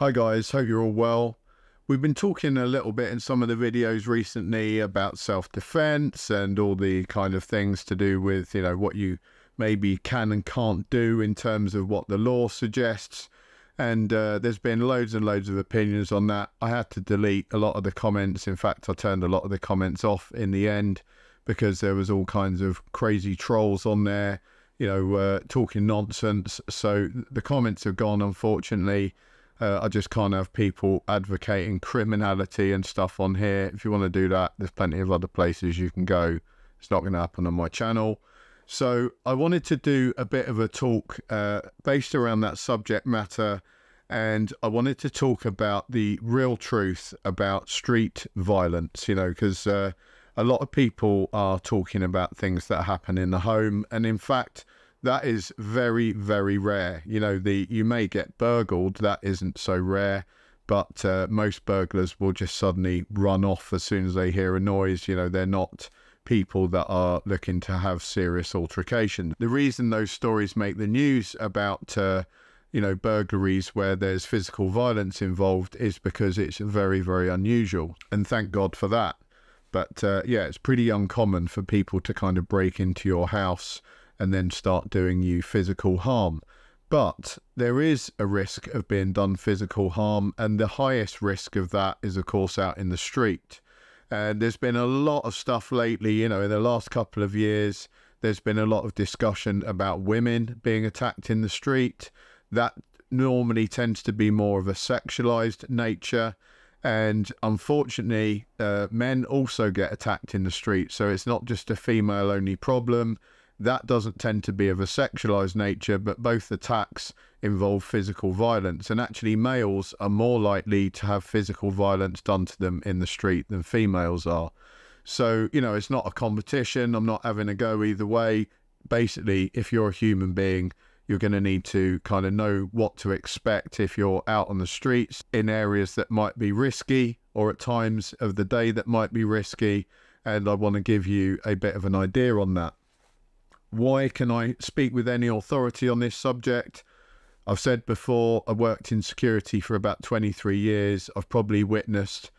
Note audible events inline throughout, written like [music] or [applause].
Hi guys, hope you're all well. We've been talking a little bit in some of the videos recently about self-defense and all the kind of things to do with, you know, what you maybe can and can't do in terms of what the law suggests. And uh, there's been loads and loads of opinions on that. I had to delete a lot of the comments. In fact, I turned a lot of the comments off in the end because there was all kinds of crazy trolls on there, you know, uh, talking nonsense. So the comments have gone, unfortunately. Uh, I just can't have people advocating criminality and stuff on here. If you want to do that, there's plenty of other places you can go. It's not going to happen on my channel. So I wanted to do a bit of a talk uh, based around that subject matter. And I wanted to talk about the real truth about street violence, you know, because uh, a lot of people are talking about things that happen in the home. And in fact, that is very very rare you know the you may get burgled that isn't so rare but uh, most burglars will just suddenly run off as soon as they hear a noise you know they're not people that are looking to have serious altercations the reason those stories make the news about uh, you know burglaries where there's physical violence involved is because it's very very unusual and thank god for that but uh, yeah it's pretty uncommon for people to kind of break into your house and then start doing you physical harm. But there is a risk of being done physical harm, and the highest risk of that is, of course, out in the street. And there's been a lot of stuff lately, you know, in the last couple of years, there's been a lot of discussion about women being attacked in the street. That normally tends to be more of a sexualized nature. And unfortunately, uh, men also get attacked in the street. So it's not just a female only problem that doesn't tend to be of a sexualized nature, but both attacks involve physical violence. And actually, males are more likely to have physical violence done to them in the street than females are. So, you know, it's not a competition. I'm not having a go either way. Basically, if you're a human being, you're going to need to kind of know what to expect if you're out on the streets in areas that might be risky or at times of the day that might be risky. And I want to give you a bit of an idea on that. Why can I speak with any authority on this subject? I've said before, I worked in security for about 23 years. I've probably witnessed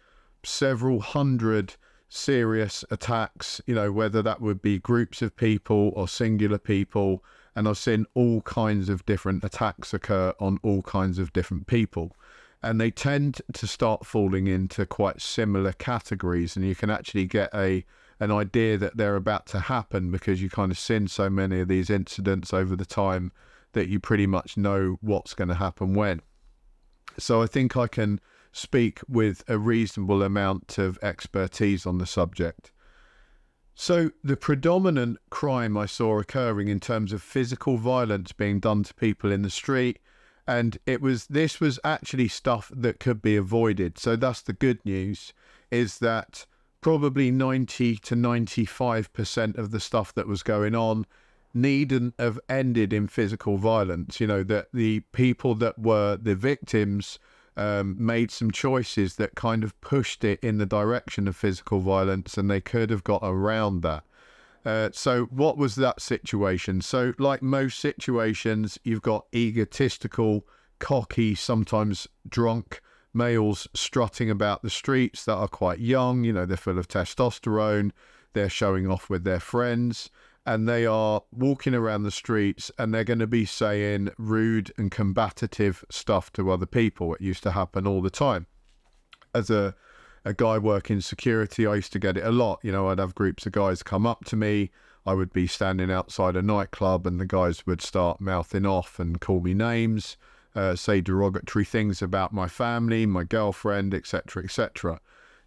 several hundred serious attacks, you know, whether that would be groups of people or singular people. And I've seen all kinds of different attacks occur on all kinds of different people and they tend to start falling into quite similar categories and you can actually get a an idea that they're about to happen because you kind of seen so many of these incidents over the time that you pretty much know what's going to happen when so i think i can speak with a reasonable amount of expertise on the subject so the predominant crime i saw occurring in terms of physical violence being done to people in the street and it was this was actually stuff that could be avoided. So that's the good news is that probably 90 to 95% of the stuff that was going on needn't have ended in physical violence. You know, that the people that were the victims um, made some choices that kind of pushed it in the direction of physical violence, and they could have got around that. Uh, so, what was that situation? So, like most situations, you've got egotistical, cocky, sometimes drunk males strutting about the streets that are quite young. You know, they're full of testosterone, they're showing off with their friends, and they are walking around the streets and they're going to be saying rude and combative stuff to other people. It used to happen all the time. As a a guy working security, I used to get it a lot. You know, I'd have groups of guys come up to me. I would be standing outside a nightclub, and the guys would start mouthing off and call me names, uh, say derogatory things about my family, my girlfriend, etc., etc.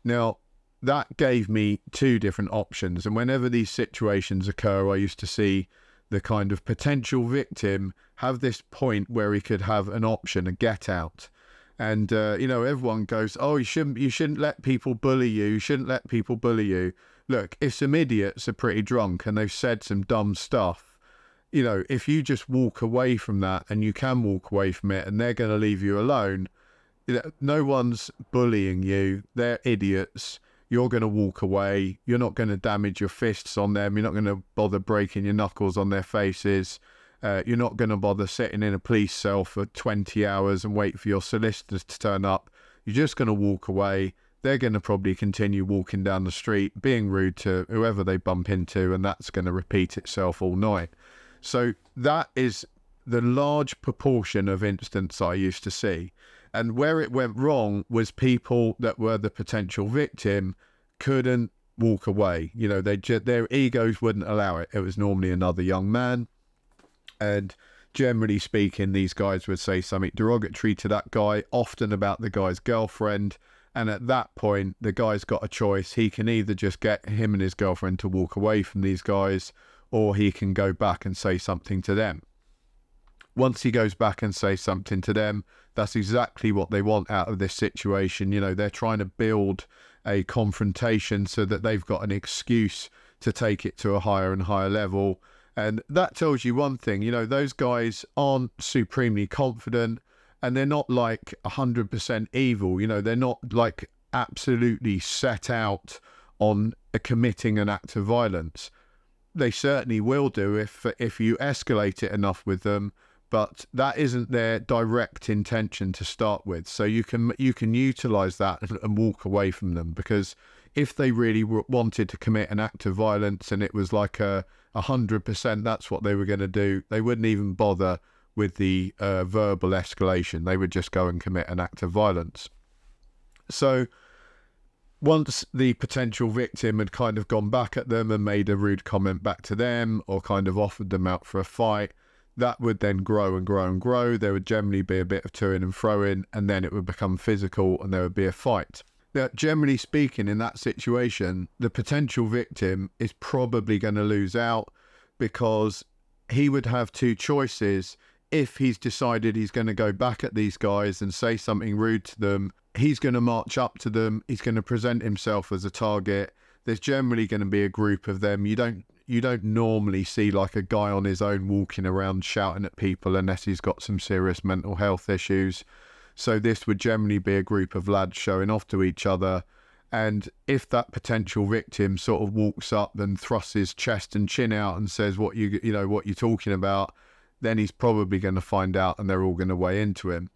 Now, that gave me two different options, and whenever these situations occur, I used to see the kind of potential victim have this point where he could have an option, a get out and uh, you know everyone goes, "Oh, you shouldn't you shouldn't let people bully you. You shouldn't let people bully you." Look, if some idiots are pretty drunk and they've said some dumb stuff, you know, if you just walk away from that and you can walk away from it, and they're going to leave you alone, no one's bullying you. They're idiots. You're going to walk away. You're not going to damage your fists on them. You're not going to bother breaking your knuckles on their faces uh, you're not going to bother sitting in a police cell for 20 hours and wait for your solicitors to turn up. You're just going to walk away. They're going to probably continue walking down the street, being rude to whoever they bump into, and that's going to repeat itself all night. So that is the large proportion of incidents I used to see. And where it went wrong was people that were the potential victim couldn't walk away. You know, they their egos wouldn't allow it. It was normally another young man and generally speaking, these guys would say something derogatory to that guy, often about the guy's girlfriend. And at that point, the guy's got a choice. He can either just get him and his girlfriend to walk away from these guys, or he can go back and say something to them. Once he goes back and says something to them, that's exactly what they want out of this situation. You know, they're trying to build a confrontation so that they've got an excuse to take it to a higher and higher level and that tells you one thing, you know, those guys aren't supremely confident and they're not like 100% evil, you know, they're not like absolutely set out on committing an act of violence. They certainly will do if if you escalate it enough with them, but that isn't their direct intention to start with. So you can you can utilize that and walk away from them because if they really wanted to commit an act of violence and it was like a 100% that's what they were going to do. They wouldn't even bother with the uh, verbal escalation. They would just go and commit an act of violence. So once the potential victim had kind of gone back at them and made a rude comment back to them or kind of offered them out for a fight, that would then grow and grow and grow. There would generally be a bit of to in and fro in, and then it would become physical and there would be a fight that generally speaking, in that situation, the potential victim is probably going to lose out because he would have two choices. If he's decided he's going to go back at these guys and say something rude to them, he's going to march up to them. He's going to present himself as a target. There's generally going to be a group of them. You don't you don't normally see like a guy on his own walking around shouting at people unless he's got some serious mental health issues. So this would generally be a group of lads showing off to each other. And if that potential victim sort of walks up and thrusts his chest and chin out and says, "What you you know what you're talking about," then he's probably going to find out, and they're all going to weigh into him.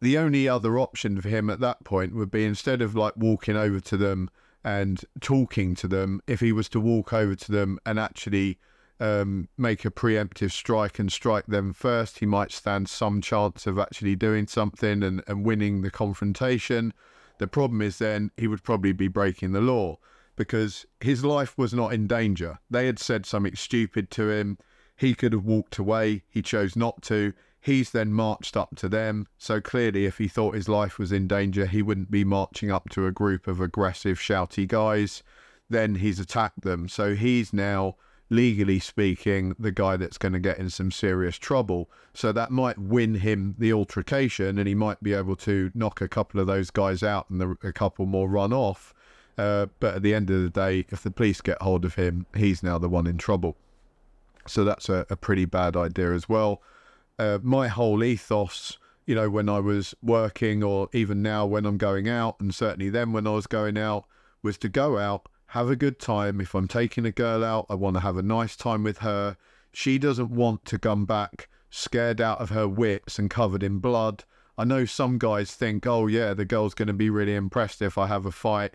The only other option for him at that point would be instead of like walking over to them and talking to them, if he was to walk over to them and actually um, make a preemptive strike and strike them first, he might stand some chance of actually doing something and, and winning the confrontation. The problem is then he would probably be breaking the law because his life was not in danger. They had said something stupid to him. He could have walked away. He chose not to. He's then marched up to them. So clearly, if he thought his life was in danger, he wouldn't be marching up to a group of aggressive, shouty guys. Then he's attacked them. So he's now legally speaking, the guy that's going to get in some serious trouble. So that might win him the altercation, and he might be able to knock a couple of those guys out and the, a couple more run off. Uh, but at the end of the day, if the police get hold of him, he's now the one in trouble. So that's a, a pretty bad idea as well. Uh, my whole ethos, you know, when I was working or even now when I'm going out, and certainly then when I was going out, was to go out have a good time. If I'm taking a girl out, I want to have a nice time with her. She doesn't want to come back scared out of her wits and covered in blood. I know some guys think, oh, yeah, the girl's going to be really impressed if I have a fight.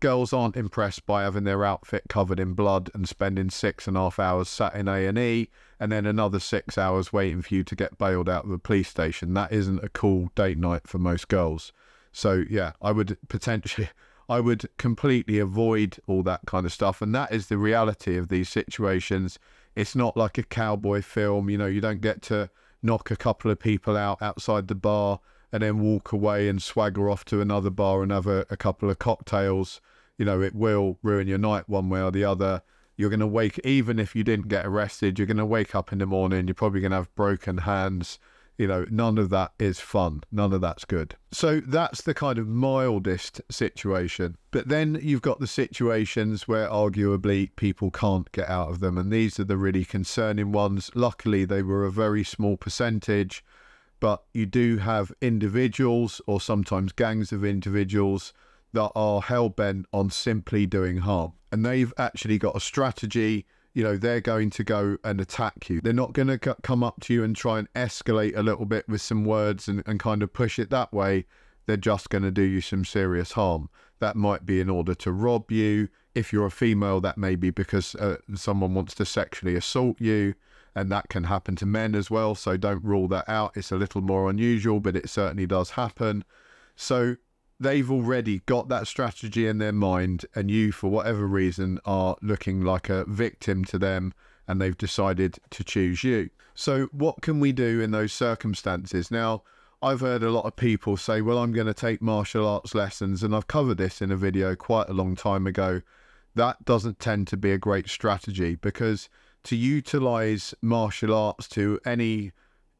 Girls aren't impressed by having their outfit covered in blood and spending six and a half hours sat in A&E and then another six hours waiting for you to get bailed out of the police station. That isn't a cool date night for most girls. So, yeah, I would potentially... I would completely avoid all that kind of stuff. And that is the reality of these situations. It's not like a cowboy film, you know, you don't get to knock a couple of people out outside the bar and then walk away and swagger off to another bar and have a, a couple of cocktails. You know, it will ruin your night one way or the other. You're going to wake, even if you didn't get arrested, you're going to wake up in the morning, you're probably going to have broken hands you know, none of that is fun. None of that's good. So that's the kind of mildest situation. But then you've got the situations where arguably people can't get out of them. And these are the really concerning ones. Luckily, they were a very small percentage, but you do have individuals or sometimes gangs of individuals that are hell bent on simply doing harm. And they've actually got a strategy you know, they're going to go and attack you. They're not going to come up to you and try and escalate a little bit with some words and, and kind of push it that way. They're just going to do you some serious harm. That might be in order to rob you. If you're a female, that may be because uh, someone wants to sexually assault you, and that can happen to men as well. So don't rule that out. It's a little more unusual, but it certainly does happen. So they've already got that strategy in their mind, and you, for whatever reason, are looking like a victim to them, and they've decided to choose you. So, what can we do in those circumstances? Now, I've heard a lot of people say, Well, I'm going to take martial arts lessons, and I've covered this in a video quite a long time ago. That doesn't tend to be a great strategy because to utilize martial arts to any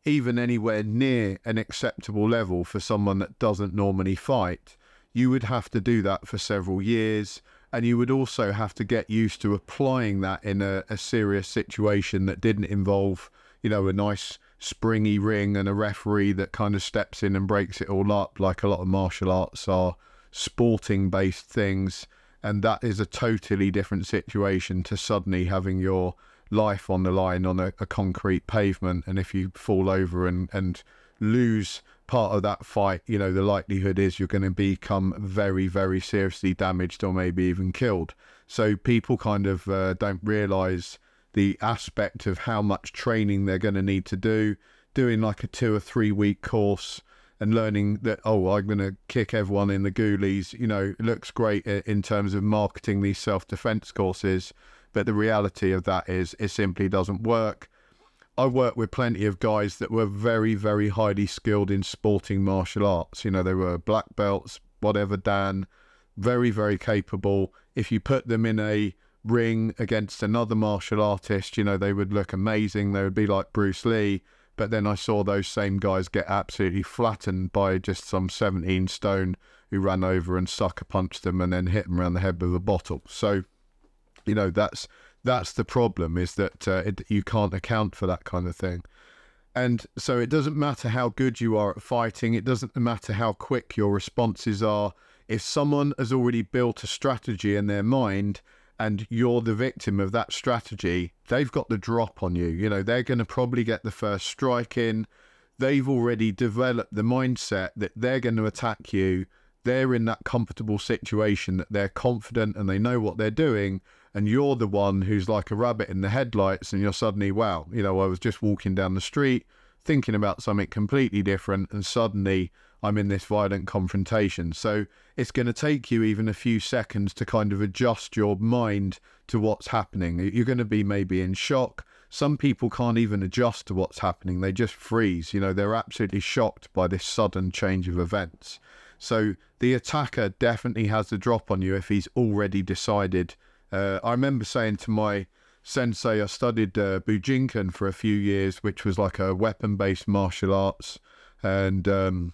even anywhere near an acceptable level for someone that doesn't normally fight, you would have to do that for several years. And you would also have to get used to applying that in a, a serious situation that didn't involve, you know, a nice springy ring and a referee that kind of steps in and breaks it all up, like a lot of martial arts are sporting based things. And that is a totally different situation to suddenly having your life on the line on a, a concrete pavement. And if you fall over and, and lose part of that fight, you know, the likelihood is you're going to become very, very seriously damaged or maybe even killed. So people kind of uh, don't realize the aspect of how much training they're going to need to do, doing like a two or three week course and learning that, oh, I'm going to kick everyone in the ghoulies, you know, looks great in terms of marketing these self defense courses. But the reality of that is it simply doesn't work. I worked with plenty of guys that were very, very highly skilled in sporting martial arts. You know, they were black belts, whatever, Dan, very, very capable. If you put them in a ring against another martial artist, you know, they would look amazing. They would be like Bruce Lee. But then I saw those same guys get absolutely flattened by just some 17 stone who ran over and sucker punched them and then hit them around the head with a bottle. So you know that's that's the problem is that uh, it, you can't account for that kind of thing and so it doesn't matter how good you are at fighting it doesn't matter how quick your responses are if someone has already built a strategy in their mind and you're the victim of that strategy they've got the drop on you you know they're going to probably get the first strike in they've already developed the mindset that they're going to attack you they're in that comfortable situation that they're confident and they know what they're doing and you're the one who's like a rabbit in the headlights and you're suddenly, wow, you know, I was just walking down the street thinking about something completely different and suddenly I'm in this violent confrontation. So it's going to take you even a few seconds to kind of adjust your mind to what's happening. You're going to be maybe in shock. Some people can't even adjust to what's happening. They just freeze. You know, they're absolutely shocked by this sudden change of events. So the attacker definitely has the drop on you if he's already decided uh, I remember saying to my sensei, I studied uh, Bujinkan for a few years, which was like a weapon based martial arts. And um,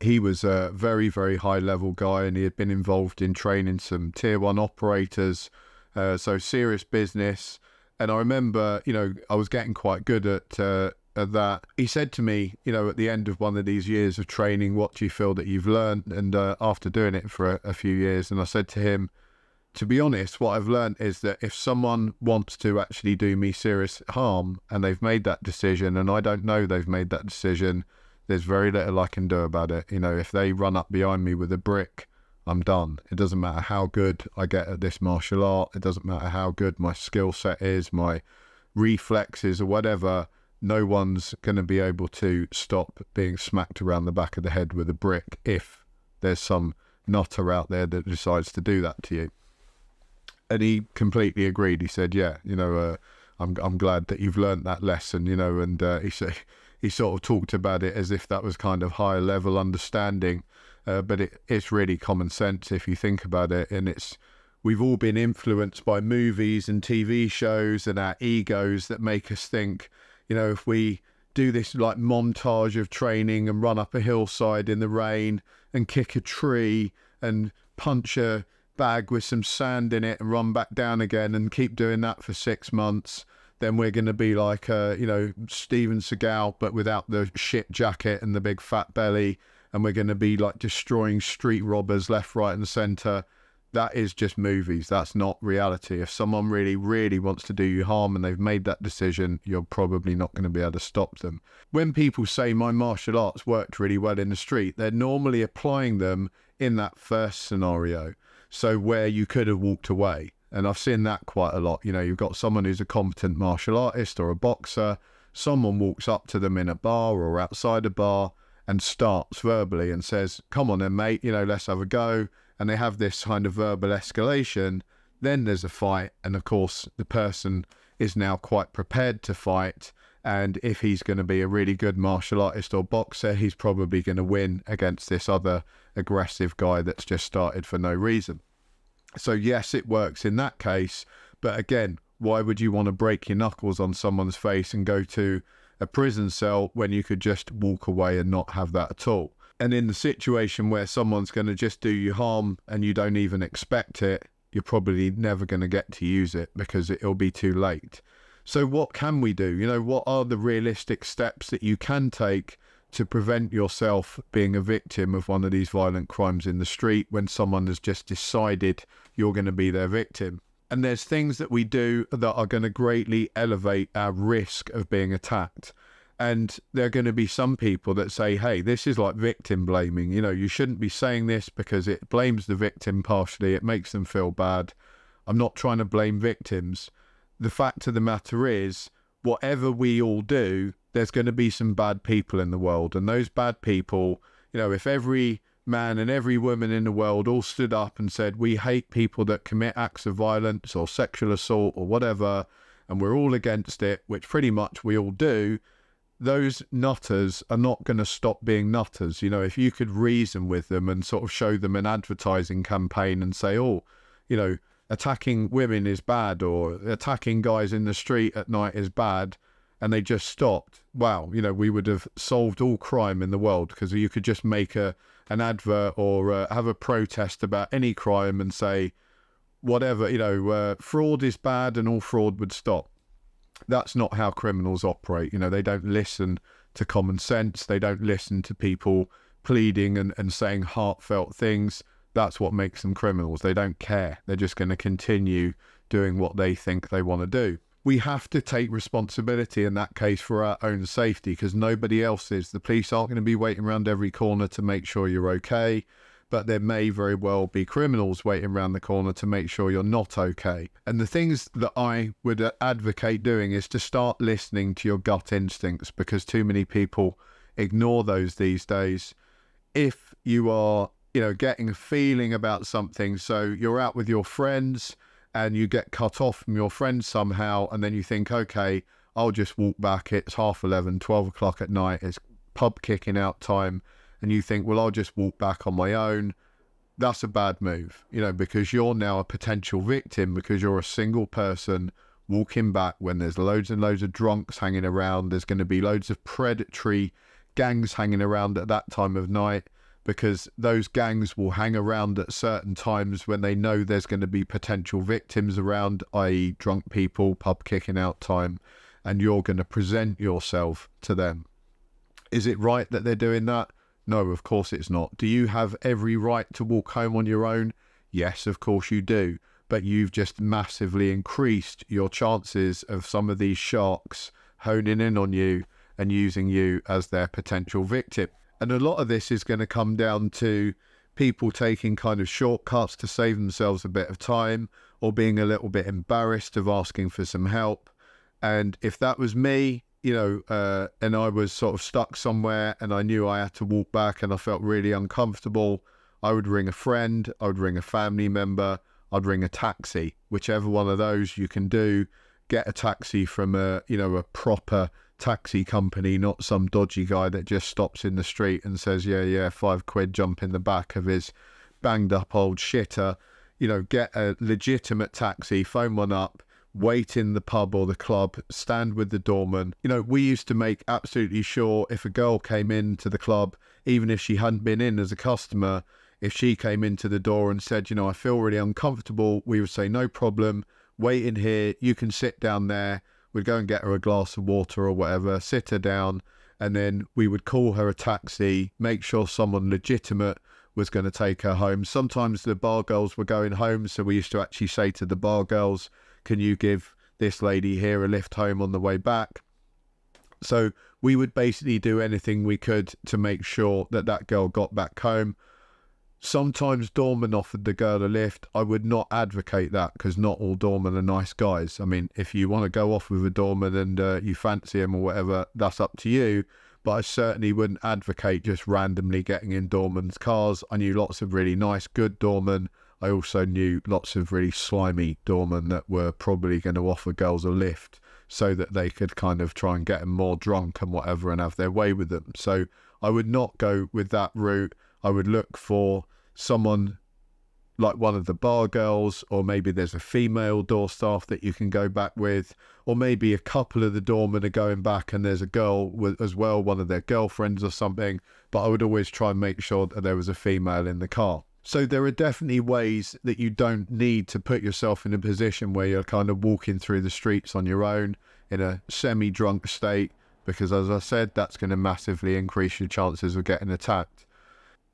he was a very, very high level guy and he had been involved in training some tier one operators. Uh, so serious business. And I remember, you know, I was getting quite good at, uh, at that. He said to me, you know, at the end of one of these years of training, what do you feel that you've learned? And uh, after doing it for a, a few years, and I said to him, to be honest, what I've learned is that if someone wants to actually do me serious harm and they've made that decision and I don't know they've made that decision, there's very little I can do about it. You know, if they run up behind me with a brick, I'm done. It doesn't matter how good I get at this martial art, it doesn't matter how good my skill set is, my reflexes or whatever. No one's going to be able to stop being smacked around the back of the head with a brick if there's some nutter out there that decides to do that to you and he completely agreed. He said, "Yeah, you know, uh, I'm I'm glad that you've learned that lesson, you know." And uh, he said [laughs] he sort of talked about it as if that was kind of higher level understanding, uh, but it, it's really common sense if you think about it. And it's we've all been influenced by movies and TV shows and our egos that make us think, you know, if we do this like montage of training and run up a hillside in the rain and kick a tree and punch a bag with some sand in it and run back down again and keep doing that for six months, then we're going to be like, uh, you know, Steven Seagal, but without the shit jacket and the big fat belly. And we're going to be like destroying street robbers left, right, and center. That is just movies. That's not reality. If someone really, really wants to do you harm and they've made that decision, you're probably not going to be able to stop them. When people say my martial arts worked really well in the street, they're normally applying them in that first scenario. So where you could have walked away, and I've seen that quite a lot. You know, you've got someone who's a competent martial artist or a boxer. Someone walks up to them in a bar or outside a bar and starts verbally and says, "Come on, then, mate. You know, let's have a go." And they have this kind of verbal escalation. Then there's a fight, and of course, the person is now quite prepared to fight and if he's going to be a really good martial artist or boxer, he's probably going to win against this other aggressive guy that's just started for no reason. So, yes, it works in that case. But again, why would you want to break your knuckles on someone's face and go to a prison cell when you could just walk away and not have that at all? And in the situation where someone's going to just do you harm and you don't even expect it, you're probably never going to get to use it because it'll be too late. So, what can we do? You know, what are the realistic steps that you can take to prevent yourself being a victim of one of these violent crimes in the street when someone has just decided you're going to be their victim? And there's things that we do that are going to greatly elevate our risk of being attacked. And there are going to be some people that say, hey, this is like victim blaming. You know, you shouldn't be saying this because it blames the victim partially, it makes them feel bad. I'm not trying to blame victims the fact of the matter is, whatever we all do, there's going to be some bad people in the world. And those bad people, you know, if every man and every woman in the world all stood up and said, We hate people that commit acts of violence or sexual assault or whatever, and we're all against it, which pretty much we all do, those nutters are not going to stop being nutters. You know, if you could reason with them and sort of show them an advertising campaign and say, Oh, you know, attacking women is bad or attacking guys in the street at night is bad and they just stopped wow you know we would have solved all crime in the world because you could just make a an advert or uh, have a protest about any crime and say whatever you know uh, fraud is bad and all fraud would stop that's not how criminals operate you know they don't listen to common sense they don't listen to people pleading and, and saying heartfelt things that's what makes them criminals. They don't care. They're just going to continue doing what they think they want to do. We have to take responsibility in that case for our own safety because nobody else is. The police aren't going to be waiting around every corner to make sure you're okay, but there may very well be criminals waiting around the corner to make sure you're not okay. And the things that I would uh, advocate doing is to start listening to your gut instincts because too many people ignore those these days. If you are you know, getting a feeling about something. So you're out with your friends and you get cut off from your friends somehow. And then you think, okay, I'll just walk back. It's half 11, 12 o'clock at night. It's pub kicking out time. And you think, well, I'll just walk back on my own. That's a bad move, you know, because you're now a potential victim because you're a single person walking back when there's loads and loads of drunks hanging around. There's going to be loads of predatory gangs hanging around at that time of night because those gangs will hang around at certain times when they know there's going to be potential victims around, i.e., drunk people, pub kicking out time, and you're going to present yourself to them. Is it right that they're doing that? No, of course it's not. Do you have every right to walk home on your own? Yes, of course you do. But you've just massively increased your chances of some of these sharks honing in on you and using you as their potential victim. And a lot of this is going to come down to people taking kind of shortcuts to save themselves a bit of time or being a little bit embarrassed of asking for some help. And if that was me, you know, uh, and I was sort of stuck somewhere and I knew I had to walk back and I felt really uncomfortable, I would ring a friend, I would ring a family member, I'd ring a taxi, whichever one of those you can do. Get a taxi from a, you know, a proper taxi company, not some dodgy guy that just stops in the street and says, yeah, yeah, five quid, jump in the back of his banged up old shitter. You know, get a legitimate taxi, phone one up, wait in the pub or the club, stand with the doorman. You know, we used to make absolutely sure if a girl came into the club, even if she hadn't been in as a customer, if she came into the door and said, you know, I feel really uncomfortable, we would say, no problem, wait in here, you can sit down there We'd go and get her a glass of water or whatever, sit her down, and then we would call her a taxi, make sure someone legitimate was going to take her home. Sometimes the bar girls were going home, so we used to actually say to the bar girls, Can you give this lady here a lift home on the way back? So we would basically do anything we could to make sure that that girl got back home. Sometimes doorman offered the girl a lift. I would not advocate that because not all doormen are nice guys. I mean, if you want to go off with a doorman and uh, you fancy him or whatever, that's up to you. But I certainly wouldn't advocate just randomly getting in doorman's cars. I knew lots of really nice, good doormen. I also knew lots of really slimy doormen that were probably going to offer girls a lift so that they could kind of try and get them more drunk and whatever and have their way with them. So I would not go with that route. I would look for someone like one of the bar girls, or maybe there's a female door staff that you can go back with, or maybe a couple of the doormen are going back and there's a girl with, as well, one of their girlfriends or something. But I would always try and make sure that there was a female in the car. So there are definitely ways that you don't need to put yourself in a position where you're kind of walking through the streets on your own in a semi drunk state, because as I said, that's going to massively increase your chances of getting attacked.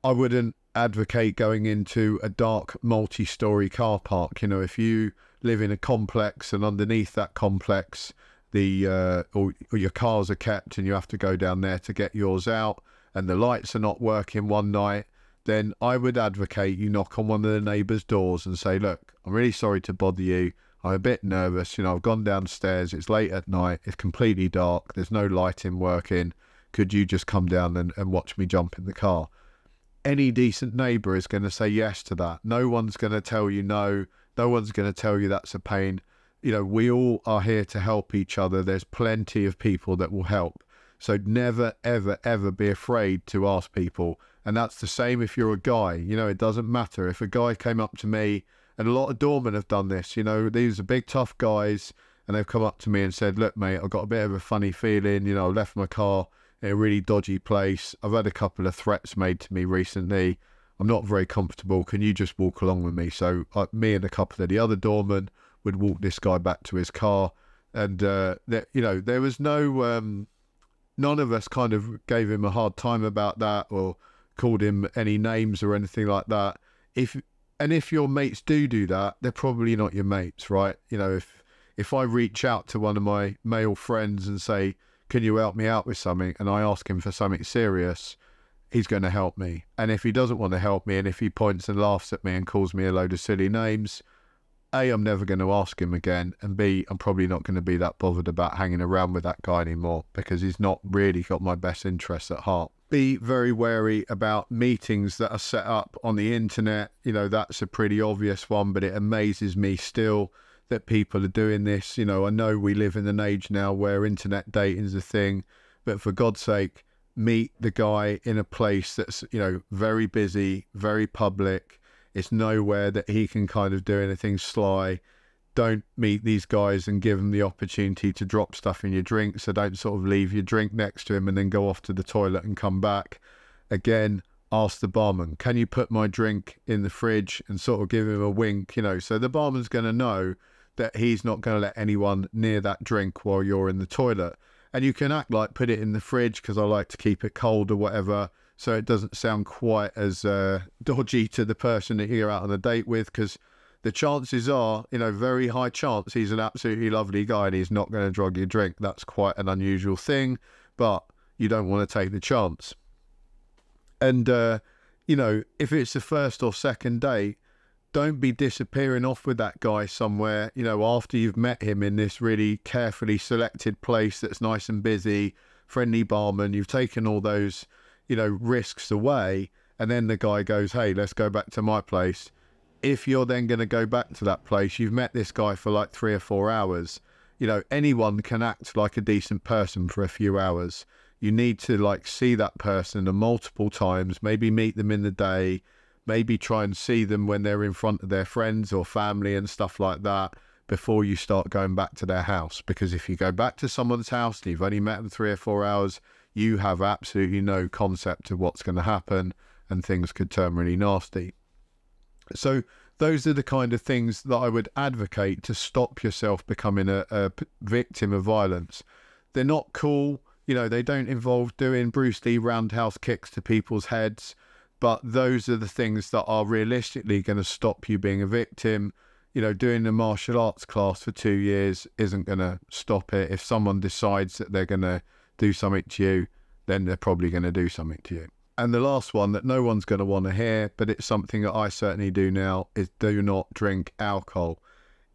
I wouldn't advocate going into a dark multi story car park. You know, if you live in a complex and underneath that complex, the uh, or, or your cars are kept and you have to go down there to get yours out and the lights are not working one night, then I would advocate you knock on one of the neighbours' doors and say, Look, I'm really sorry to bother you. I'm a bit nervous. You know, I've gone downstairs. It's late at night. It's completely dark. There's no lighting working. Could you just come down and, and watch me jump in the car? any decent neighbor is going to say yes to that. No one's going to tell you no. No one's going to tell you that's a pain. You know, we all are here to help each other. There's plenty of people that will help. So never, ever, ever be afraid to ask people. And that's the same if you're a guy. You know, it doesn't matter. If a guy came up to me, and a lot of doormen have done this, you know, these are big, tough guys, and they've come up to me and said, Look, mate, I've got a bit of a funny feeling. You know, I left my car in a really dodgy place. I've had a couple of threats made to me recently. I'm not very comfortable. Can you just walk along with me? So, uh, me and a couple of the other doormen would walk this guy back to his car. And, uh, you know, there was no, um, none of us kind of gave him a hard time about that or called him any names or anything like that. If, and if your mates do do that, they're probably not your mates, right? You know, if, if I reach out to one of my male friends and say, can you help me out with something? And I ask him for something serious, he's going to help me. And if he doesn't want to help me, and if he points and laughs at me and calls me a load of silly names, A, I'm never going to ask him again. And B, I'm probably not going to be that bothered about hanging around with that guy anymore because he's not really got my best interests at heart. Be very wary about meetings that are set up on the internet. You know, that's a pretty obvious one, but it amazes me still that people are doing this. You know, I know we live in an age now where internet dating is a thing, but for God's sake, meet the guy in a place that's, you know, very busy, very public. It's nowhere that he can kind of do anything sly. Don't meet these guys and give them the opportunity to drop stuff in your drink. So don't sort of leave your drink next to him and then go off to the toilet and come back. Again, ask the barman, can you put my drink in the fridge and sort of give him a wink, you know, so the barman's going to know that he's not going to let anyone near that drink while you're in the toilet. And you can act like put it in the fridge because I like to keep it cold or whatever. So it doesn't sound quite as uh, [laughs] dodgy to the person that you're out on a date with because the chances are, you know, very high chance he's an absolutely lovely guy and he's not going to drug your drink. That's quite an unusual thing, but you don't want to take the chance. And, uh, you know, if it's the first or second date, don't be disappearing off with that guy somewhere, you know, after you've met him in this really carefully selected place that's nice and busy, friendly barman. You've taken all those, you know, risks away. And then the guy goes, hey, let's go back to my place. If you're then going to go back to that place, you've met this guy for like three or four hours. You know, anyone can act like a decent person for a few hours. You need to like see that person multiple times, maybe meet them in the day, maybe try and see them when they're in front of their friends or family and stuff like that before you start going back to their house. Because if you go back to someone's house and you've only met them three or four hours, you have absolutely no concept of what's going to happen and things could turn really nasty. So, those are the kind of things that I would advocate to stop yourself becoming a, a victim of violence. They're not cool. You know, they don't involve doing Bruce Lee roundhouse kicks to people's heads but those are the things that are realistically going to stop you being a victim. You know, doing the martial arts class for two years isn't going to stop it. If someone decides that they're going to do something to you, then they're probably going to do something to you. And the last one that no one's going to want to hear, but it's something that I certainly do now, is do not drink alcohol.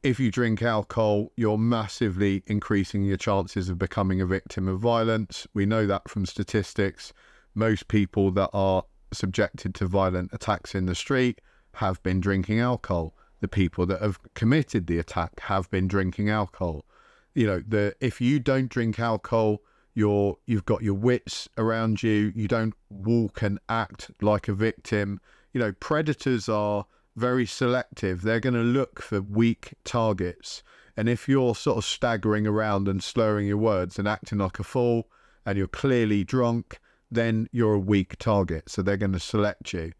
If you drink alcohol, you're massively increasing your chances of becoming a victim of violence. We know that from statistics. Most people that are subjected to violent attacks in the street have been drinking alcohol. The people that have committed the attack have been drinking alcohol. You know, the if you don't drink alcohol, you're you've got your wits around you. You don't walk and act like a victim. You know, predators are very selective. They're going to look for weak targets. And if you're sort of staggering around and slurring your words and acting like a fool, and you're clearly drunk, then you're a weak target. So they're going to select you.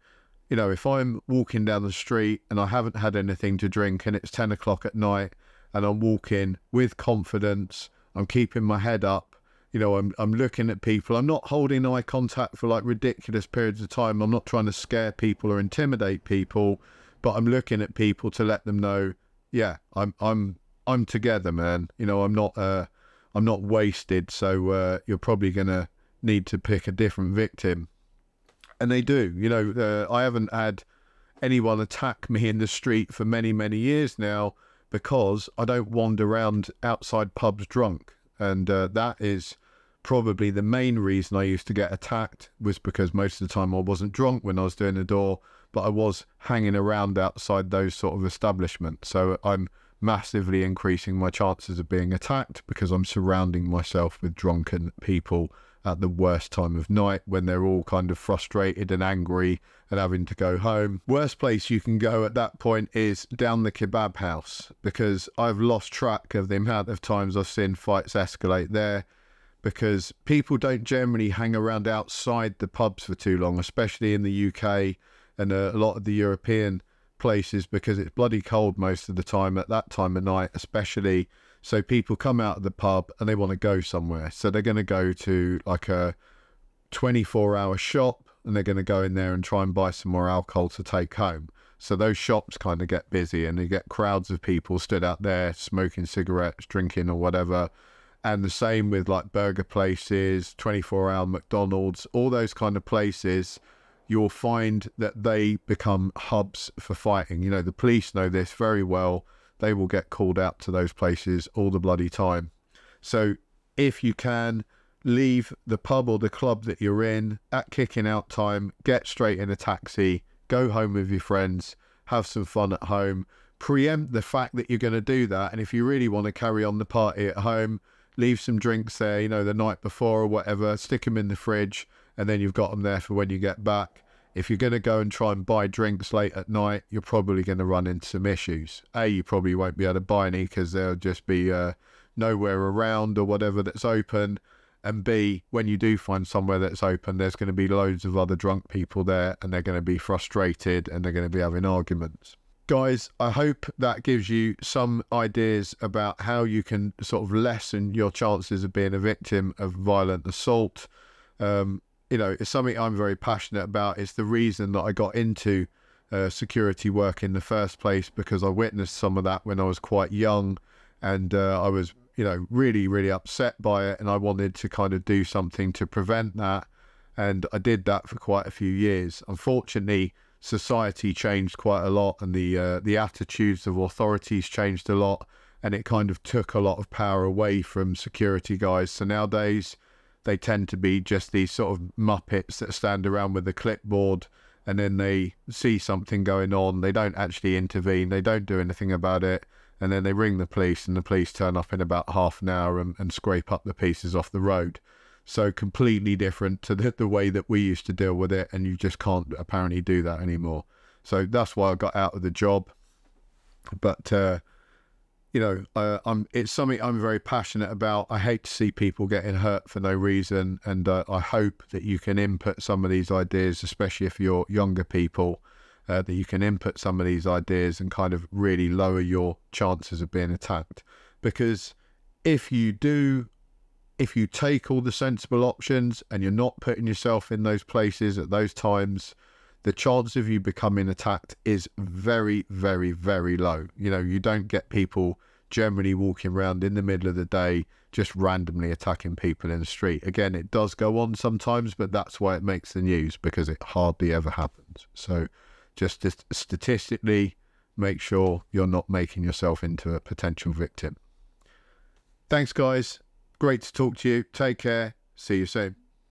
You know, if I'm walking down the street and I haven't had anything to drink and it's 10 o'clock at night and I'm walking with confidence, I'm keeping my head up, you know, I'm, I'm looking at people, I'm not holding eye contact for like ridiculous periods of time. I'm not trying to scare people or intimidate people, but I'm looking at people to let them know, yeah, I'm, I'm, I'm together, man. You know, I'm not, uh, I'm not wasted. So, uh, you're probably going to, need to pick a different victim. And they do. You know, uh, I haven't had anyone attack me in the street for many, many years now because I don't wander around outside pubs drunk. And uh, that is probably the main reason I used to get attacked was because most of the time I wasn't drunk when I was doing the door, but I was hanging around outside those sort of establishments. So I'm massively increasing my chances of being attacked because I'm surrounding myself with drunken people at the worst time of night when they're all kind of frustrated and angry and having to go home. Worst place you can go at that point is down the kebab house because I've lost track of the amount of times I've seen fights escalate there because people don't generally hang around outside the pubs for too long, especially in the UK and a lot of the European places because it's bloody cold most of the time at that time of night, especially so people come out of the pub and they want to go somewhere. So they're going to go to like a 24 hour shop and they're going to go in there and try and buy some more alcohol to take home. So those shops kind of get busy and you get crowds of people stood out there smoking cigarettes, drinking or whatever. And the same with like burger places, 24 hour McDonald's, all those kind of places you'll find that they become hubs for fighting. You know, the police know this very well they will get called out to those places all the bloody time. So if you can, leave the pub or the club that you're in at kicking out time, get straight in a taxi, go home with your friends, have some fun at home, preempt the fact that you're going to do that. And if you really want to carry on the party at home, leave some drinks there, you know, the night before or whatever, stick them in the fridge, and then you've got them there for when you get back if you're going to go and try and buy drinks late at night, you're probably going to run into some issues. A, you probably won't be able to buy any because there'll just be uh, nowhere around or whatever that's open. And B, when you do find somewhere that's open, there's going to be loads of other drunk people there and they're going to be frustrated and they're going to be having arguments. Guys, I hope that gives you some ideas about how you can sort of lessen your chances of being a victim of violent assault. Um, you know, it's something I'm very passionate about. It's the reason that I got into uh, security work in the first place because I witnessed some of that when I was quite young, and uh, I was, you know, really, really upset by it, and I wanted to kind of do something to prevent that, and I did that for quite a few years. Unfortunately, society changed quite a lot, and the uh, the attitudes of authorities changed a lot, and it kind of took a lot of power away from security guys. So nowadays they tend to be just these sort of muppets that stand around with a clipboard and then they see something going on. They don't actually intervene, they don't do anything about it. And then they ring the police, and the police turn up in about half an hour and, and scrape up the pieces off the road. So, completely different to the, the way that we used to deal with it. And you just can't apparently do that anymore. So, that's why I got out of the job. But uh, you know, uh, I'm, it's something I'm very passionate about. I hate to see people getting hurt for no reason, and uh, I hope that you can input some of these ideas, especially if you're younger people, uh, that you can input some of these ideas and kind of really lower your chances of being attacked. Because if you do, if you take all the sensible options and you're not putting yourself in those places at those times, the chance of you becoming attacked is very, very, very low. You know, you don't get people generally walking around in the middle of the day just randomly attacking people in the street. Again, it does go on sometimes, but that's why it makes the news because it hardly ever happens. So just statistically, make sure you're not making yourself into a potential victim. Thanks, guys. Great to talk to you. Take care. See you soon.